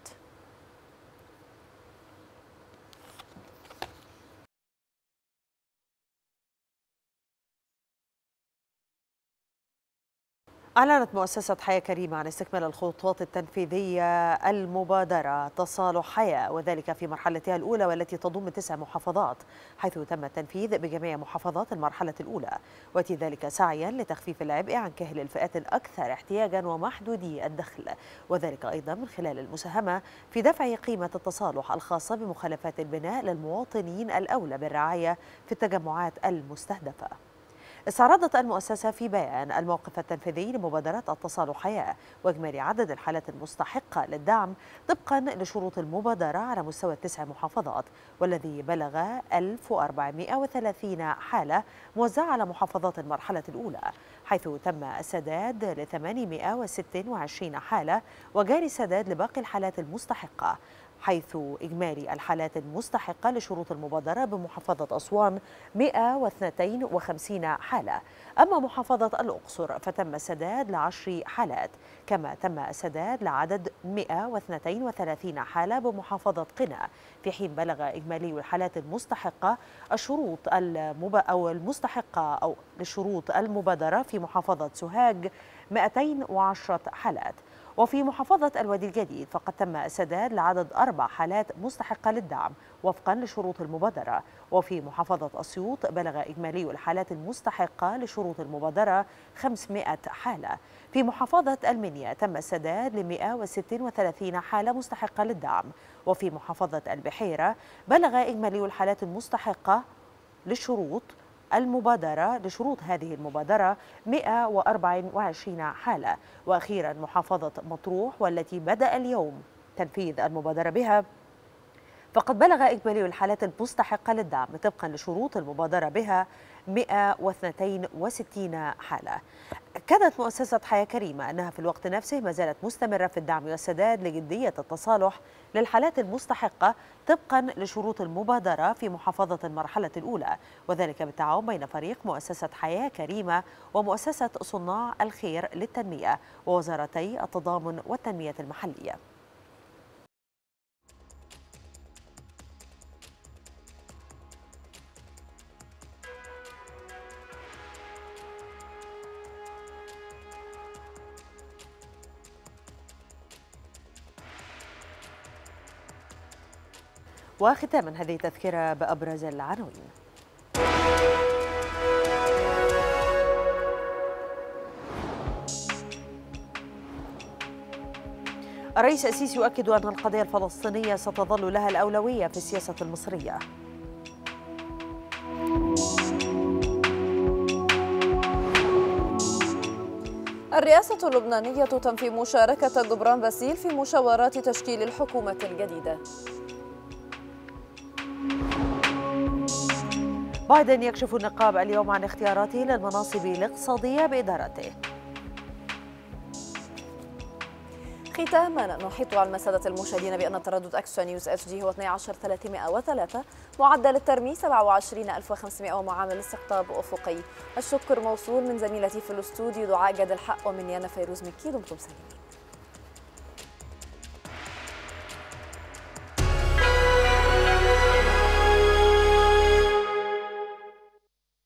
[SPEAKER 2] أعلنت مؤسسة حياة كريمة عن استكمال الخطوات التنفيذية المبادرة تصالح حياة وذلك في مرحلتها الأولى والتي تضم تسع محافظات حيث تم التنفيذ بجميع محافظات المرحلة الأولى وتي ذلك سعيا لتخفيف العبء عن كاهل الفئات الأكثر احتياجا ومحدودي الدخل وذلك أيضا من خلال المساهمة في دفع قيمة التصالح الخاصة بمخالفات البناء للمواطنين الأولى بالرعاية في التجمعات المستهدفة استعرضت المؤسسة في بيان الموقف التنفيذي لمبادرة اتصال حياة وإجمالي عدد الحالات المستحقة للدعم طبقا لشروط المبادرة على مستوى التسع محافظات والذي بلغ 1430 حالة موزعة على محافظات المرحلة الأولى حيث تم السداد ل 826 حالة وجاري السداد لباقي الحالات المستحقة حيث إجمالي الحالات المستحقة لشروط المبادرة بمحافظة أسوان 152 حالة أما محافظة الأقصر فتم السداد لعشر حالات كما تم السداد لعدد 132 حالة بمحافظة قنا في حين بلغ إجمالي الحالات المستحقة الشروط المب... أو المستحقة أو لشروط المبادرة في محافظة سوهاج 210 حالات وفي محافظة الوادي الجديد فقد تم السداد لعدد أربع حالات مستحقة للدعم وفقا لشروط المبادرة وفي محافظة أسيوط بلغ إجمالي الحالات المستحقة لشروط المبادرة 500 حالة في محافظة المنيا تم السداد ل 136 حالة مستحقة للدعم وفي محافظة البحيرة بلغ إجمالي الحالات المستحقة للشروط المبادرة لشروط هذه المبادرة 124 حالة وأخيرا محافظة مطروح والتي بدأ اليوم تنفيذ المبادرة بها فقد بلغ إجمالي الحالات المستحقة للدعم طبقا لشروط المبادرة بها 162 حالة أكدت مؤسسة حياة كريمة أنها في الوقت نفسه ما زالت مستمرة في الدعم والسداد لجدية التصالح للحالات المستحقة طبقا لشروط المبادرة في محافظة المرحلة الأولى وذلك بالتعاون بين فريق مؤسسة حياة كريمة ومؤسسة صناع الخير للتنمية ووزارتي التضامن والتنمية المحلية وختاما هذه تذكرة بأبرز العناوين الرئيس السيسي يؤكد أن القضية الفلسطينية ستظل لها الأولوية في السياسة المصرية
[SPEAKER 1] الرئاسة اللبنانية تنفي مشاركة جبران باسيل في مشاورات تشكيل الحكومة الجديدة
[SPEAKER 2] بايدن يكشف النقاب اليوم عن اختياراته للمناصب الاقتصادية بإدارته
[SPEAKER 1] ختاما نحيط على المسادة المشاهدين بأن تردد أكسا نيوز اتش دي هو 12303 معدل الترمي 27500 ومعامل استقطاب أفقي الشكر موصول من زميلتي في الاستوديو دعاء جاد الحق ومن يانا فيروز مكي دمتم سالمين